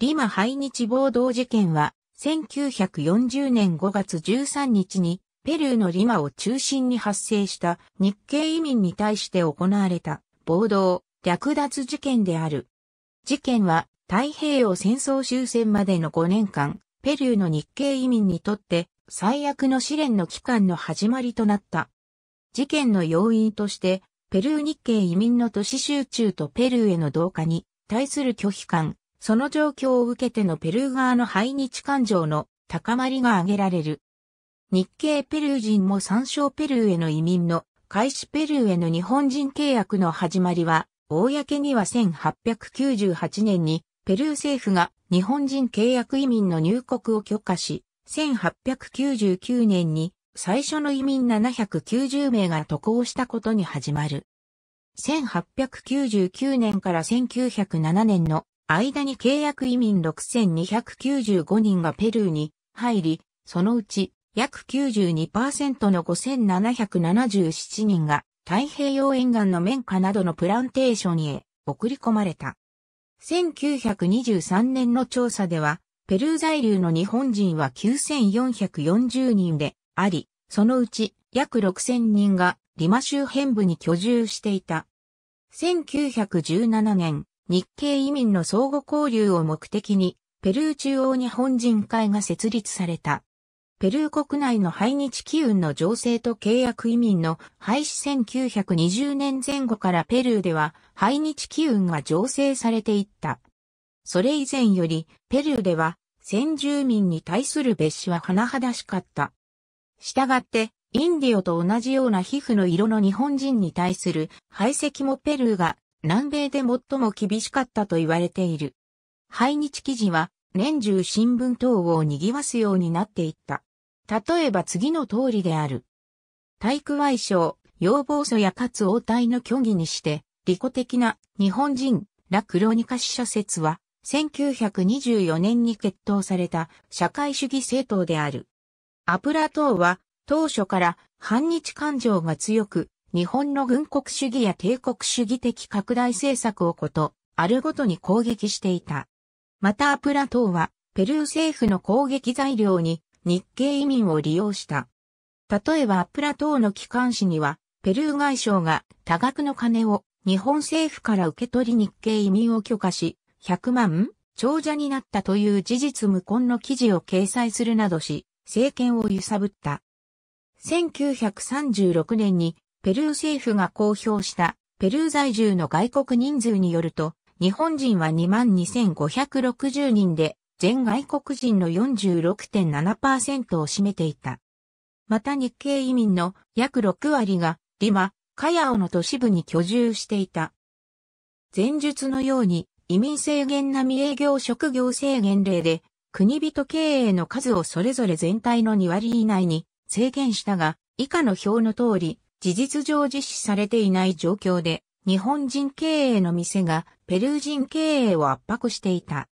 リマ廃日暴動事件は、1940年5月13日に、ペルーのリマを中心に発生した日系移民に対して行われた暴動、略奪事件である。事件は、太平洋戦争終戦までの5年間、ペルーの日系移民にとって最悪の試練の期間の始まりとなった。事件の要因として、ペルー日系移民の都市集中とペルーへの同化に対する拒否感、その状況を受けてのペルー側の排日感情の高まりが挙げられる。日系ペルー人も参照ペルーへの移民の開始ペルーへの日本人契約の始まりは、公には1898年にペルー政府が日本人契約移民の入国を許可し、1899年に最初の移民790名が渡航したことに始まる。1899年から1907年の間に契約移民6295人がペルーに入り、そのうち約92%の5777人が太平洋沿岸の綿花などのプランテーションへ送り込まれた。1923年の調査では、ペルー在留の日本人は9440人であり、そのうち約6000人がリマ周辺部に居住していた。1917年、日系移民の相互交流を目的に、ペルー中央日本人会が設立された。ペルー国内の排日機運の情勢と契約移民の廃止1920年前後からペルーでは排日機運が醸成されていった。それ以前よりペルーでは先住民に対する別紙は甚だしかった。したがってインディオと同じような皮膚の色の日本人に対する排斥もペルーが南米で最も厳しかったと言われている。排日記事は年中新聞等を賑わすようになっていった。例えば次の通りである。体育外省、要望素やかつ応対の虚偽にして、利己的な日本人、ラクロニカ死者説は、1924年に決闘された社会主義政党である。アプラ党は当初から反日感情が強く、日本の軍国主義や帝国主義的拡大政策をこと、あるごとに攻撃していた。またアプラ等は、ペルー政府の攻撃材料に日系移民を利用した。例えばアプラ等の機関紙には、ペルー外相が多額の金を日本政府から受け取り日系移民を許可し、100万長者になったという事実無根の記事を掲載するなどし、政権を揺さぶった。1936年にペルー政府が公表したペルー在住の外国人数によると、日本人は22,560人で、全外国人の46.7%を占めていた。また日系移民の約6割が、リマ、カヤオの都市部に居住していた。前述のように、移民制限並み営業職業制限令で、国人経営の数をそれぞれ全体の2割以内に制限したが、以下の表の通り、事実上実施されていない状況で、日本人経営の店がペルー人経営を圧迫していた。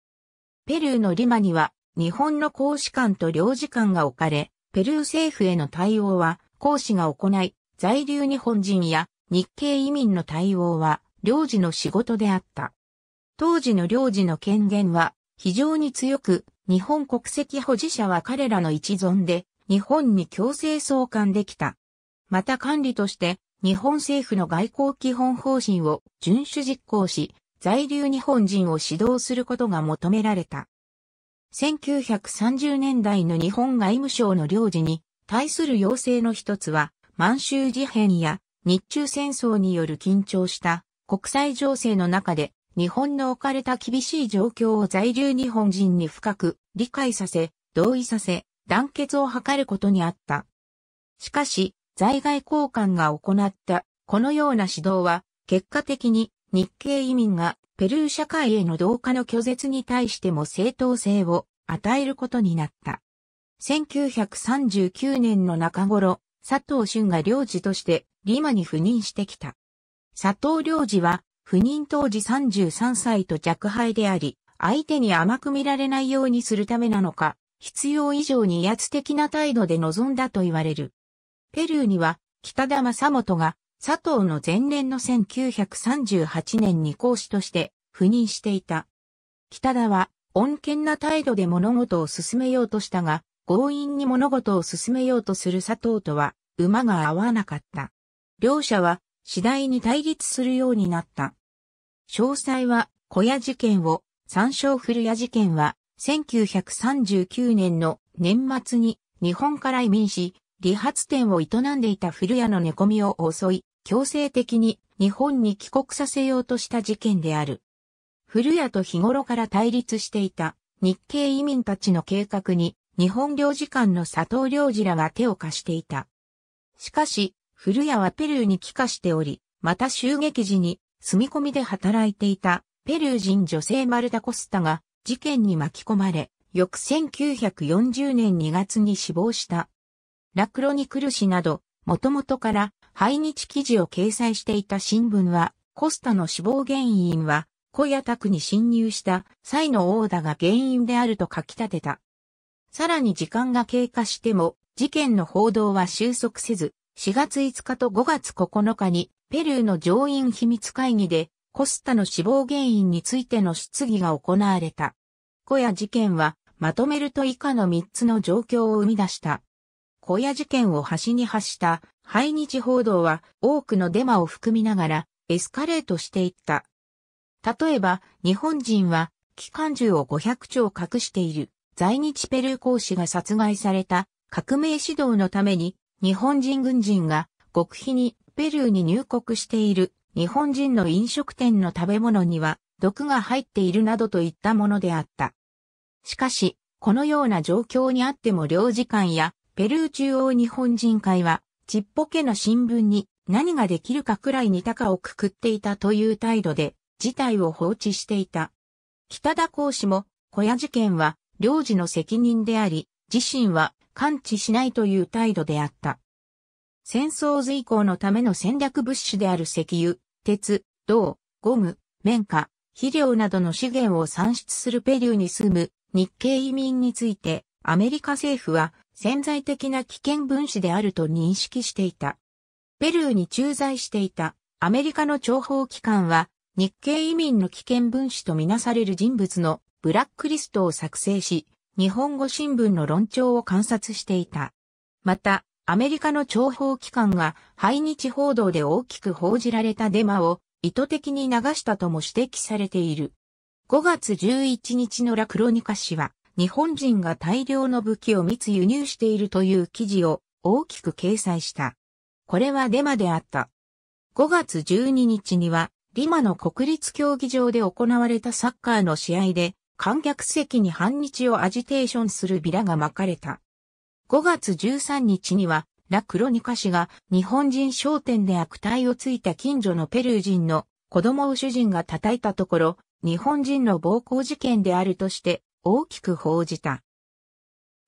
ペルーのリマには日本の公使館と領事館が置かれ、ペルー政府への対応は公使が行い、在留日本人や日系移民の対応は領事の仕事であった。当時の領事の権限は非常に強く、日本国籍保持者は彼らの一存で日本に強制送還できた。また管理として、日本政府の外交基本方針を遵守実行し、在留日本人を指導することが求められた。1930年代の日本外務省の領事に対する要請の一つは、満州事変や日中戦争による緊張した国際情勢の中で日本の置かれた厳しい状況を在留日本人に深く理解させ、同意させ、団結を図ることにあった。しかし、在外交換が行ったこのような指導は結果的に日系移民がペルー社会への同化の拒絶に対しても正当性を与えることになった。1939年の中頃、佐藤俊が領事としてリマに赴任してきた。佐藤領事は赴任当時33歳と若輩であり、相手に甘く見られないようにするためなのか、必要以上に威圧的な態度で臨んだと言われる。ペルーには、北田正元が、佐藤の前年の1938年に講師として赴任していた。北田は、穏健な態度で物事を進めようとしたが、強引に物事を進めようとする佐藤とは、馬が合わなかった。両者は、次第に対立するようになった。詳細は、小屋事件を、参照古屋事件は、1939年の年末に日本から移民し、理髪店を営んでいた古屋の寝込みを襲い、強制的に日本に帰国させようとした事件である。古屋と日頃から対立していた日系移民たちの計画に日本領事館の佐藤領事らが手を貸していた。しかし、古屋はペルーに帰化しており、また襲撃時に住み込みで働いていたペルー人女性マルタ・コスタが事件に巻き込まれ、翌1940年2月に死亡した。ラクロニクル氏など、もともとから排日記事を掲載していた新聞は、コスタの死亡原因は、小屋宅に侵入した際のダーが原因であると書き立てた。さらに時間が経過しても、事件の報道は収束せず、4月5日と5月9日に、ペルーの上院秘密会議で、コスタの死亡原因についての質疑が行われた。小屋事件は、まとめると以下の3つの状況を生み出した。ホヤ事件を端に発した排日報道は多くのデマを含みながらエスカレートしていった。例えば、日本人は機関銃を500丁隠している在日ペルー公使が殺害された革命指導のために日本人軍人が極秘にペルーに入国している日本人の飲食店の食べ物には毒が入っているなどといったものであった。しかし、このような状況にあっても領事館やペルー中央日本人会は、ちっぽけな新聞に何ができるかくらいに高をくくっていたという態度で、事態を放置していた。北田講師も、小屋事件は、領事の責任であり、自身は感知しないという態度であった。戦争随行のための戦略物資である石油、鉄、銅、ゴム、綿花、肥料などの資源を産出するペリューに住む日系移民について、アメリカ政府は潜在的な危険分子であると認識していた。ペルーに駐在していたアメリカの諜報機関は日系移民の危険分子とみなされる人物のブラックリストを作成し、日本語新聞の論調を観察していた。また、アメリカの諜報機関が排日報道で大きく報じられたデマを意図的に流したとも指摘されている。5月11日のラクロニカ氏は、日本人が大量の武器を密輸入しているという記事を大きく掲載した。これはデマであった。5月12日には、リマの国立競技場で行われたサッカーの試合で、観客席に反日をアジテーションするビラが巻かれた。5月13日には、ラ・クロニカ氏が日本人商店で悪態をついた近所のペルー人の子供を主人が叩いたところ、日本人の暴行事件であるとして大きく報じた。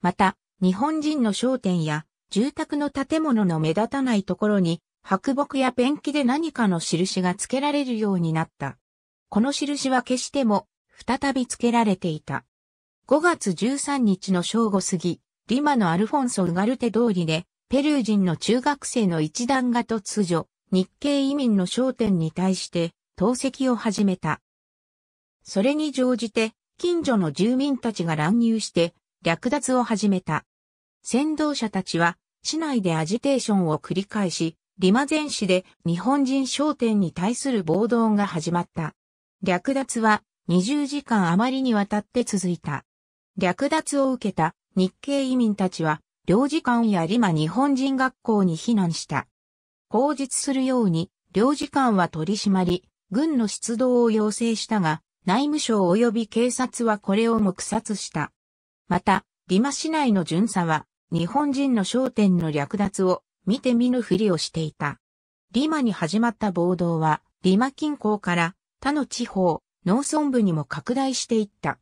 また、日本人の商店や住宅の建物の目立たないところに、白木やペンキで何かの印が付けられるようになった。この印は消しても、再び付けられていた。5月13日の正午過ぎ、リマのアルフォンソ・ウガルテ通りで、ペルー人の中学生の一団が突如、日系移民の商店に対して、投石を始めた。それに乗じて、近所の住民たちが乱入して略奪を始めた。先導者たちは市内でアジテーションを繰り返し、リマ全市で日本人商店に対する暴動が始まった。略奪は20時間余りにわたって続いた。略奪を受けた日系移民たちは、領事館やリマ日本人学校に避難した。口述するように、領事館は取り締まり、軍の出動を要請したが、内務省及び警察はこれを黙殺した。また、リマ市内の巡査は、日本人の商店の略奪を見て見ぬふりをしていた。リマに始まった暴動は、リマ近郊から他の地方、農村部にも拡大していった。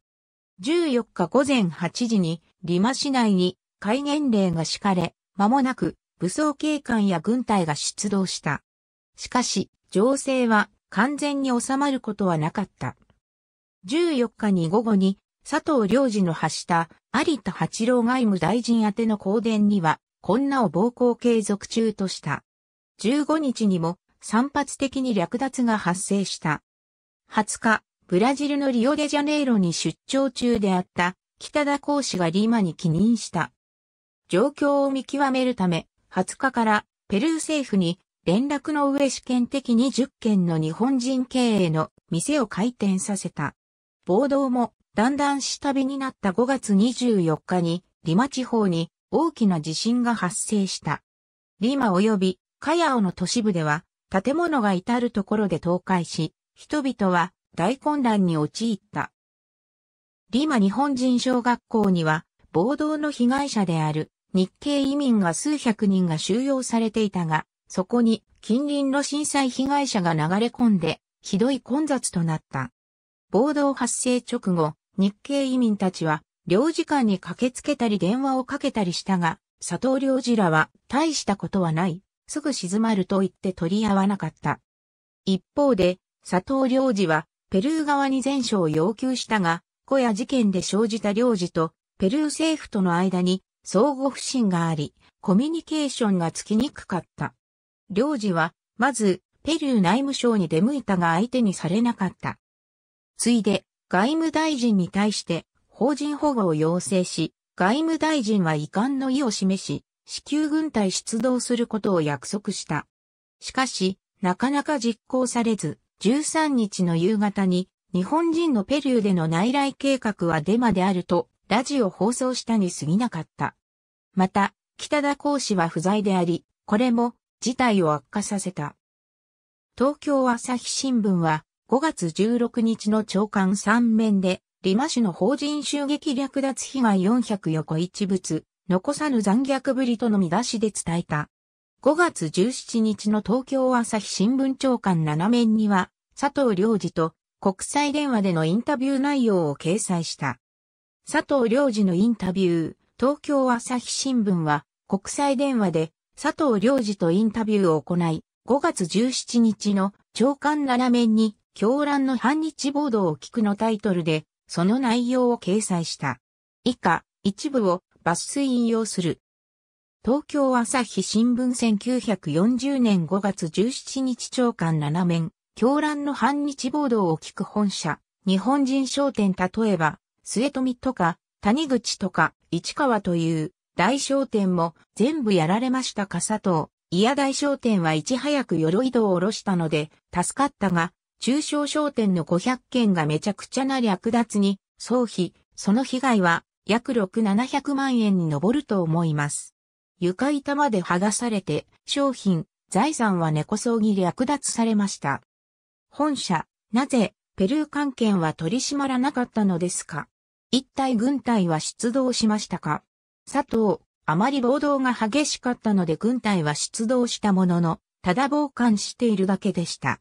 14日午前8時に、リマ市内に戒厳令が敷かれ、間もなく武装警官や軍隊が出動した。しかし、情勢は完全に収まることはなかった。14日に午後に、佐藤良次の発した有田八郎外務大臣宛ての公電には、こんなを暴行継続中とした。15日にも散発的に略奪が発生した。20日、ブラジルのリオデジャネイロに出張中であった北田講師がリーマに帰任した。状況を見極めるため、20日からペルー政府に連絡の上試験的に10件の日本人経営の店を開店させた。暴動もだんだん下火になった5月24日にリマ地方に大きな地震が発生した。リマ及びカヤオの都市部では建物が至るところで倒壊し、人々は大混乱に陥った。リマ日本人小学校には暴動の被害者である日系移民が数百人が収容されていたが、そこに近隣の震災被害者が流れ込んでひどい混雑となった。暴動発生直後、日系移民たちは、領事館に駆けつけたり電話をかけたりしたが、佐藤領事らは、大したことはない、すぐ静まると言って取り合わなかった。一方で、佐藤領事は、ペルー側に全書を要求したが、小屋事件で生じた領事と、ペルー政府との間に、相互不信があり、コミュニケーションがつきにくかった。領事は、まず、ペルー内務省に出向いたが相手にされなかった。次いで、外務大臣に対して、法人保護を要請し、外務大臣は遺憾の意を示し、支急軍隊出動することを約束した。しかし、なかなか実行されず、13日の夕方に、日本人のペルーでの内来計画はデマであると、ラジオ放送したに過ぎなかった。また、北田講師は不在であり、これも事態を悪化させた。東京朝日新聞は5月16日の長官3面で、リマ市の法人襲撃略奪被害400横一物、残さぬ残虐ぶりとの見出しで伝えた。5月17日の東京朝日新聞長官7面には、佐藤良二と国際電話でのインタビュー内容を掲載した。佐藤良二のインタビュー、東京朝日新聞は国際電話で佐藤良二とインタビューを行い、5月17日の長官7面に狂乱の反日暴動を聞くのタイトルで、その内容を掲載した。以下、一部を抜粋引用する。東京朝日新聞1940年5月17日長官7面、狂乱の反日暴動を聞く本社、日本人商店例えば、末富とか、谷口とか、市川という大商店も全部やられましたか佐藤。いや大商店はいち早く鎧戸を下ろしたので助かったが、中小商店の500件がめちゃくちゃな略奪に、総費、その被害は約6、700万円に上ると思います。床板まで剥がされて、商品、財産は根こそぎ略奪されました。本社、なぜ、ペルー関係は取り締まらなかったのですか一体軍隊は出動しましたか佐藤、あまり暴動が激しかったので軍隊は出動したものの、ただ傍観しているだけでした。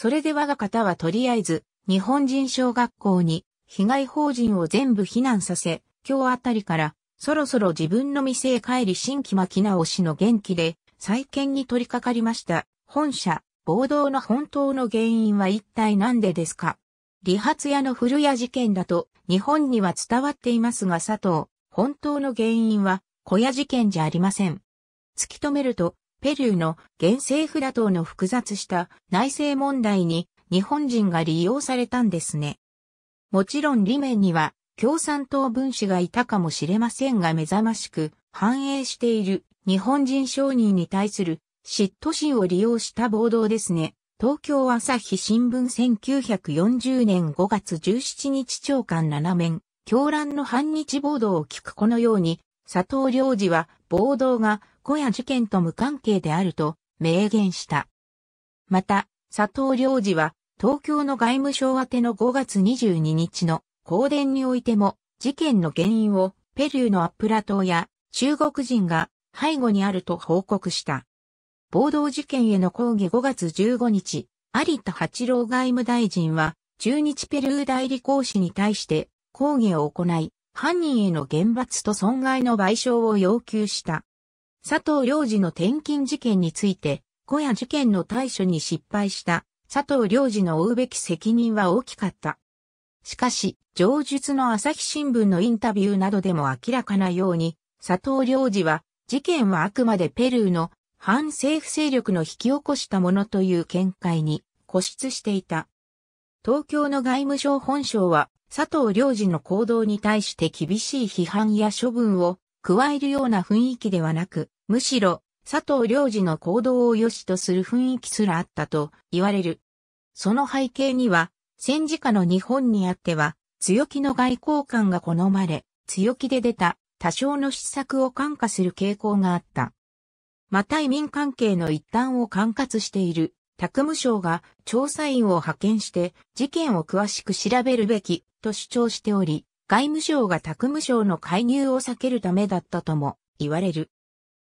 それで我が方はとりあえず、日本人小学校に、被害法人を全部避難させ、今日あたりから、そろそろ自分の店へ帰り新規巻き直しの元気で、再建に取り掛かりました。本社、暴動の本当の原因は一体何でですか理髪屋の古屋事件だと日本には伝わっていますが佐藤、本当の原因は小屋事件じゃありません。突き止めるとペルーの原政府打倒の複雑した内政問題に日本人が利用されたんですね。もちろん裏面には共産党分子がいたかもしれませんが目覚ましく反映している日本人商人に対する嫉妬心を利用した暴動ですね。東京朝日新聞1940年5月17日長官7面、狂乱の反日暴動を聞くこのように、佐藤良次は暴動が小屋事件と無関係であると明言した。また、佐藤良次は、東京の外務省宛ての5月22日の公電においても、事件の原因をペルーのアップラ島や中国人が背後にあると報告した。暴動事件への抗議5月15日、有田八郎外務大臣は、中日ペルー代理公使に対して抗議を行い、犯人への厳罰と損害の賠償を要求した。佐藤良二の転勤事件について、小屋事件の対処に失敗した佐藤良二の負うべき責任は大きかった。しかし、上述の朝日新聞のインタビューなどでも明らかなように、佐藤良二は、事件はあくまでペルーの反政府勢力の引き起こしたものという見解に固執していた。東京の外務省本省は、佐藤良二の行動に対して厳しい批判や処分を加えるような雰囲気ではなく、むしろ、佐藤良二の行動を良しとする雰囲気すらあったと言われる。その背景には、戦時下の日本にあっては、強気の外交官が好まれ、強気で出た多少の失策を感化する傾向があった。また移民関係の一端を管轄している、宅務省が調査員を派遣して事件を詳しく調べるべきと主張しており、外務省が宅務省の介入を避けるためだったとも言われる。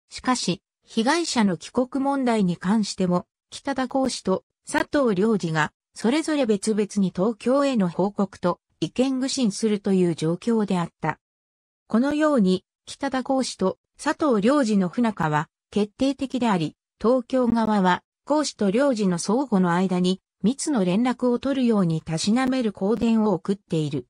しかし、被害者の帰国問題に関しても、北田講師と佐藤良二が、それぞれ別々に東京への報告と意見具信するという状況であった。このように、北田講師と佐藤良二の不仲は決定的であり、東京側は講師と良二の相互の間に密の連絡を取るようにたしなめる香典を送っている。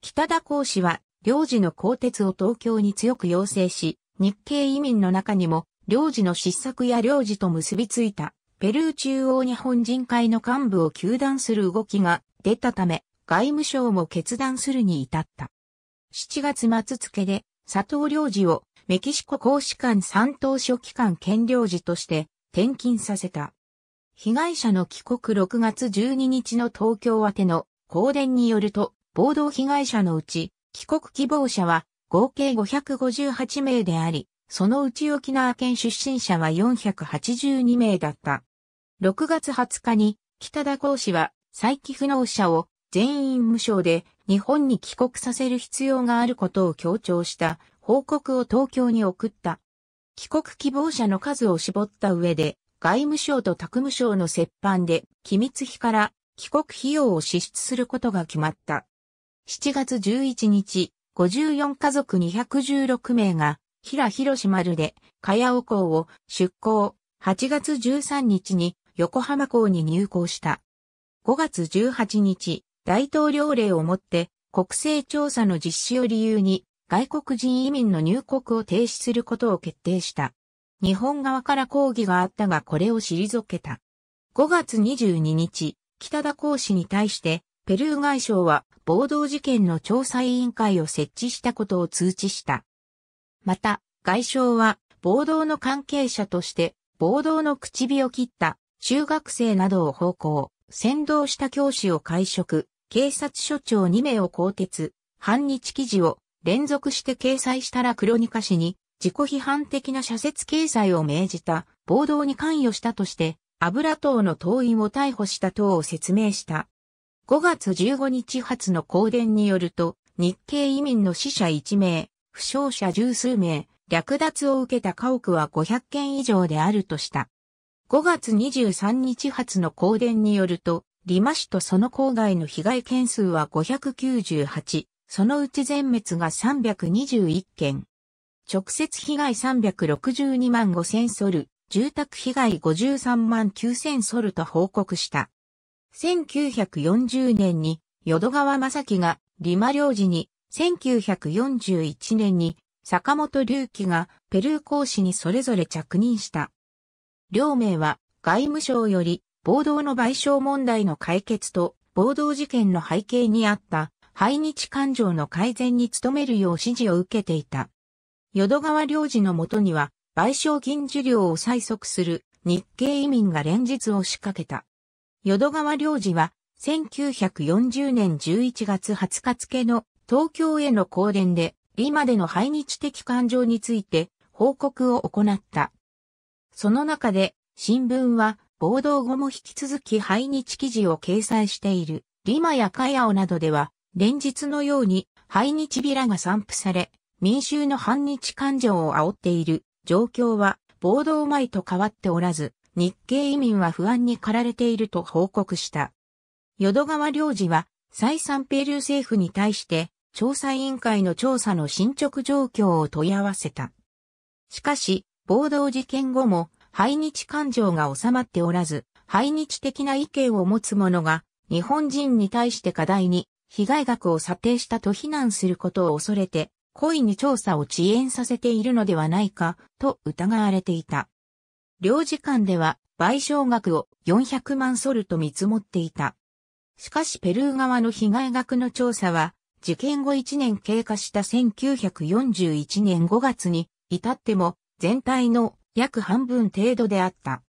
北田公氏は、領事の鋼鉄を東京に強く要請し、日系移民の中にも、領事の失策や領事と結びついた、ペルー中央日本人会の幹部を求断する動きが出たため、外務省も決断するに至った。7月末付で、佐藤領事をメキシコ公使館三等書記官兼領事として転勤させた。被害者の帰国6月12日の東京宛ての公電によると、暴動被害者のうち、帰国希望者は合計558名であり、そのうち沖縄県出身者は482名だった。6月20日に北田講師は再帰不能者を全員無償で日本に帰国させる必要があることを強調した報告を東京に送った。帰国希望者の数を絞った上で外務省と宅務省の折半で機密費から帰国費用を支出することが決まった。7月11日、54家族216名が、平広島るで、茅尾港を出港、8月13日に横浜港に入港した。5月18日、大統領令をもって国勢調査の実施を理由に外国人移民の入国を停止することを決定した。日本側から抗議があったがこれを退けた。5月22日、北田講師に対してペルー外相は暴動事件の調査委員会を設置したことを通知した。また、外相は暴動の関係者として暴動の口火を切った中学生などを奉公、先導した教師を解職、警察署長2名を更迭、反日記事を連続して掲載したら黒にカしに自己批判的な社説掲載を命じた暴動に関与したとして、油党の党員を逮捕した等を説明した。5月15日発の公電によると、日系移民の死者1名、負傷者十数名、略奪を受けた家屋は500件以上であるとした。5月23日発の公電によると、リマ市とその郊外の被害件数は598、そのうち全滅が321件。直接被害362万5000ソル、住宅被害53万9000ソルと報告した。1940年に淀川正樹がリマ領事に、1941年に坂本隆起がペルー公使にそれぞれ着任した。両名は外務省より暴動の賠償問題の解決と暴動事件の背景にあった排日感情の改善に努めるよう指示を受けていた。淀川領事のもとには賠償金受領を催促する日系移民が連日を仕掛けた。淀川良治は、1940年11月20日付の東京への公電で、リマでの排日的感情について報告を行った。その中で、新聞は、暴動後も引き続き排日記事を掲載している、リマやカヤオなどでは、連日のように、排日ビラが散布され、民衆の反日感情を煽っている状況は、暴動前と変わっておらず、日系移民は不安に駆られていると報告した。淀川領事は、再三ペルー政府に対して、調査委員会の調査の進捗状況を問い合わせた。しかし、暴動事件後も、排日感情が収まっておらず、排日的な意見を持つ者が、日本人に対して課題に、被害額を査定したと非難することを恐れて、故意に調査を遅延させているのではないか、と疑われていた。領事館では賠償額を400万ソルと見積もっていた。しかしペルー側の被害額の調査は、事件後1年経過した1941年5月に至っても全体の約半分程度であった。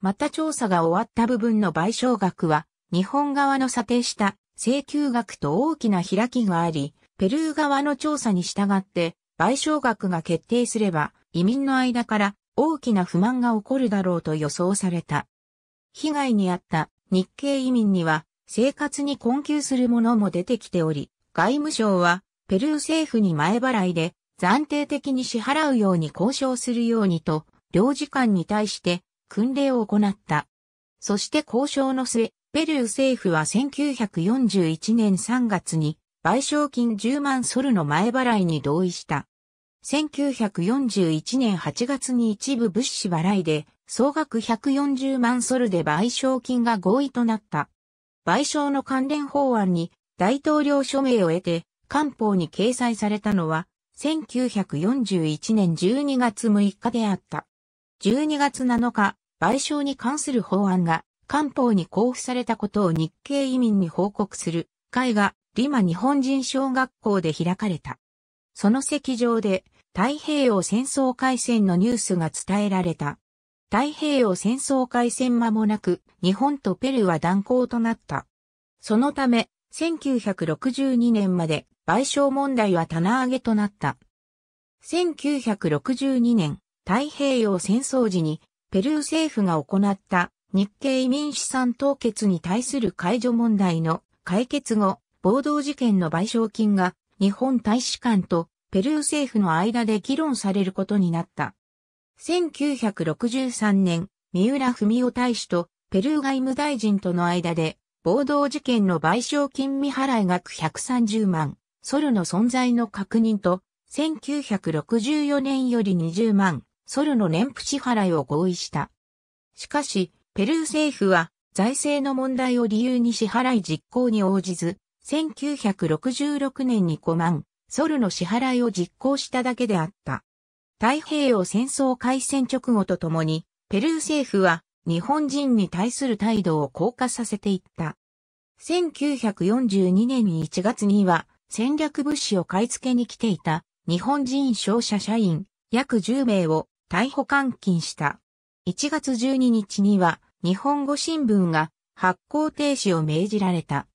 また調査が終わった部分の賠償額は日本側の査定した請求額と大きな開きがあり、ペルー側の調査に従って賠償額が決定すれば移民の間から大きな不満が起こるだろうと予想された。被害に遭った日系移民には生活に困窮するものも出てきており、外務省はペルー政府に前払いで暫定的に支払うように交渉するようにと、領事館に対して訓令を行った。そして交渉の末、ペルー政府は1941年3月に賠償金10万ソルの前払いに同意した。1941年8月に一部物資払いで、総額140万ソルで賠償金が合意となった。賠償の関連法案に大統領署名を得て、官報に掲載されたのは、1941年12月6日であった。12月7日、賠償に関する法案が官報に交付されたことを日系移民に報告する会がリマ日本人小学校で開かれた。その席上で太平洋戦争開戦のニュースが伝えられた。太平洋戦争開戦間もなく、日本とペルーは断交となった。そのため、1962年まで賠償問題は棚上げとなった。1962年、太平洋戦争時に、ペルー政府が行った日系移民資産凍結に対する解除問題の解決後、暴動事件の賠償金が日本大使館とペルー政府の間で議論されることになった。1963年、三浦文夫大使とペルー外務大臣との間で、暴動事件の賠償金未払い額130万、ソルの存在の確認と、1964年より20万、ソルの年付支払いを合意した。しかし、ペルー政府は財政の問題を理由に支払い実行に応じず、1966年に5万、ソルの支払いを実行しただけであった。太平洋戦争開戦直後とともに、ペルー政府は日本人に対する態度を硬化させていった。1942年1月には戦略物資を買い付けに来ていた日本人商社社員約10名を逮捕監禁した。1月12日には日本語新聞が発行停止を命じられた。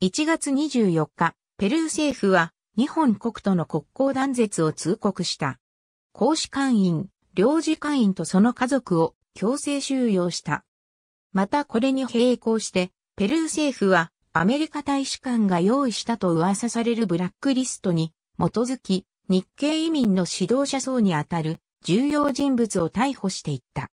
1月24日、ペルー政府は日本国との国交断絶を通告した。公使館員、領事館員とその家族を強制収容した。またこれに並行して、ペルー政府はアメリカ大使館が用意したと噂されるブラックリストに基づき、日系移民の指導者層にあたる重要人物を逮捕していった。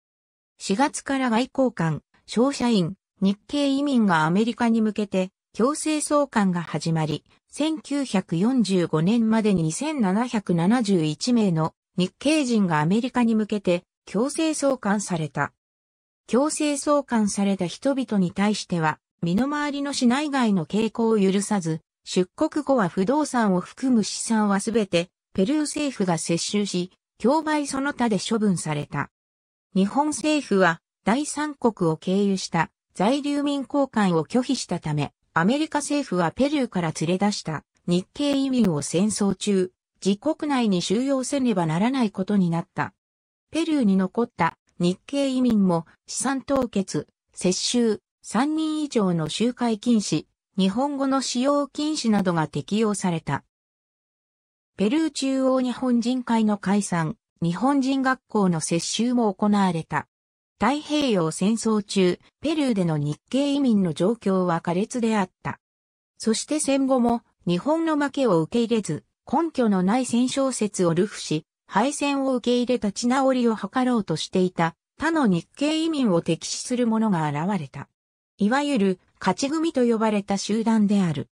4月から外交官、商社員、日系移民がアメリカに向けて強制送還が始まり、1945年までに2771名の日系人がアメリカに向けて強制送還された。強制送還された人々に対しては、身の回りの市内外の傾向を許さず、出国後は不動産を含む資産はすべて、ペルー政府が接収し、競売その他で処分された。日本政府は、第三国を経由した在留民交換を拒否したため、アメリカ政府はペルーから連れ出した日系移民を戦争中、自国内に収容せねばならないことになった。ペルーに残った日系移民も資産凍結、接収、3人以上の集会禁止、日本語の使用禁止などが適用された。ペルー中央日本人会の解散、日本人学校の接収も行われた。太平洋戦争中、ペルーでの日系移民の状況は苛烈であった。そして戦後も、日本の負けを受け入れず、根拠のない戦勝説を流布し、敗戦を受け入れ立ち直りを図ろうとしていた、他の日系移民を敵視する者が現れた。いわゆる、勝ち組と呼ばれた集団である。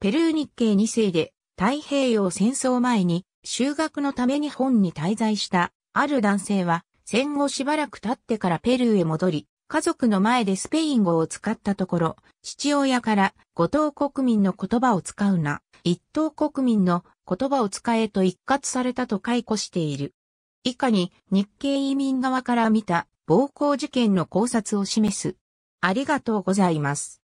ペルー日系2世で、太平洋戦争前に、修学のため日本に滞在した、ある男性は、戦後しばらく経ってからペルーへ戻り、家族の前でスペイン語を使ったところ、父親から五等国民の言葉を使うな、一等国民の言葉を使えと一括されたと解雇している。以下に日系移民側から見た暴行事件の考察を示す。ありがとうございます。